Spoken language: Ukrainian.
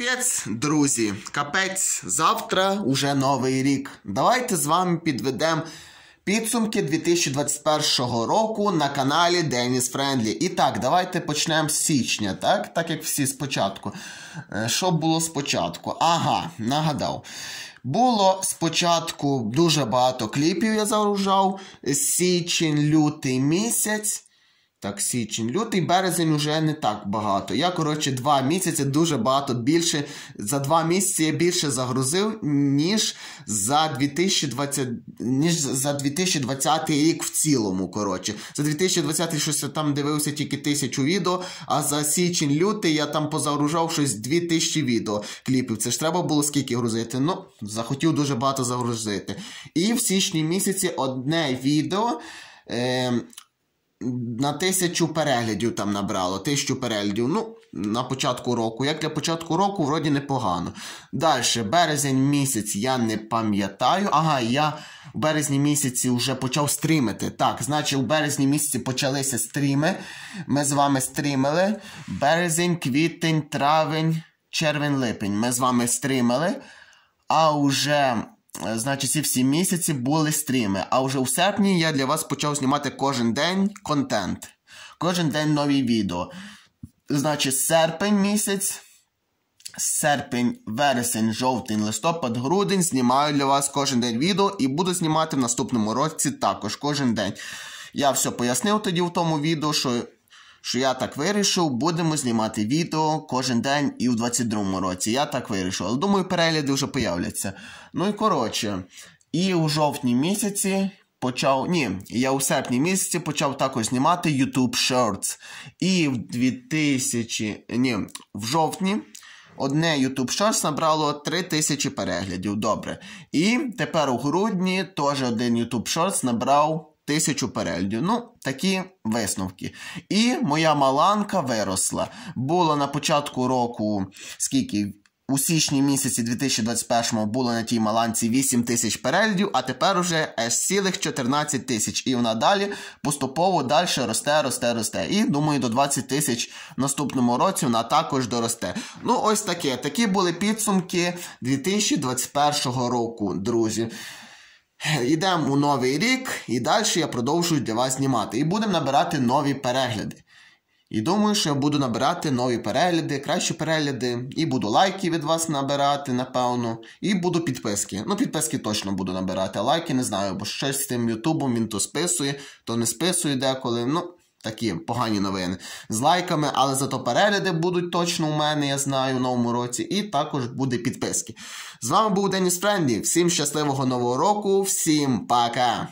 Капець, друзі, капець, завтра уже новий рік. Давайте з вами підведемо підсумки 2021 року на каналі Деніс Френдлі. І так, давайте почнемо з січня, так? Так як всі спочатку. Е, що було спочатку? Ага, нагадав. Було спочатку дуже багато кліпів, я загружав. Січень, лютий місяць. Так, січень, лютий, березень уже не так багато. Я, коротше, два місяці дуже багато більше. За два місяці я більше загрузив, ніж за 2020 ніж за 2020 рік в цілому. коротше. За 2020 щось я там дивився тільки тисячу відео, а за січень-лютий я там позагружав щось 2000 відео кліпів. Це ж треба було скільки грузити. Ну, захотів дуже багато загрузити. І в січні місяці одне відео. Е на тисячу переглядів там набрало, тисячу переглядів. Ну, на початку року. Як для початку року, вроді непогано. Далі, березень місяць я не пам'ятаю. Ага, я в березні місяці вже почав стрімити. Так, значить, у березні місяці почалися стріми. Ми з вами стрімили. Березень, квітень, травень, червень, липень. Ми з вами стрімили. А вже. Е, значить, ці всі місяці були стріми. А вже у серпні я для вас почав знімати кожен день контент. Кожен день нові відео. Значить, серпень місяць. Серпень, вересень, жовтень, листопад, грудень знімаю для вас кожен день відео і буду знімати в наступному році також кожен день. Я все пояснив тоді в тому відео, що що я так вирішив, будемо знімати відео кожен день і в 22-му році. Я так вирішив. Але думаю, перегляди вже появляться. Ну і коротше, і у жовтні місяці. Почав, ні, я у серпні місяці почав також знімати YouTube Shorts. І в 2000, ні, в жовтні одне YouTube Shorts набрало 3000 переглядів. Добре. І тепер у грудні теж один YouTube Shorts набрав тисячу переглядів. Ну, такі висновки. І моя маланка виросла. Було на початку року, скільки. У січні місяці 2021-го було на тій маланці 8 тисяч перельдів, а тепер уже аж цілих 14 тисяч. І вона далі поступово далі росте, росте, росте. І думаю, до 20 тисяч в наступному році вона також доросте. Ну, ось таке. Такі були підсумки 2021 року, друзі. Йдемо у новий рік, і далі я продовжую для вас знімати. І будемо набирати нові перегляди. І думаю, що я буду набирати нові перегляди, кращі перегляди, і буду лайки від вас набирати, напевно, і буду підписки. Ну, підписки точно буду набирати, лайки не знаю, бо щось з тим Ютубом він то списує, то не списує деколи. Ну, Такі погані новини з лайками, але зато перегляди будуть точно у мене, я знаю, в новому році, і також буде підписки. З вами був Деніс Френді. Всім щасливого нового року, всім пока!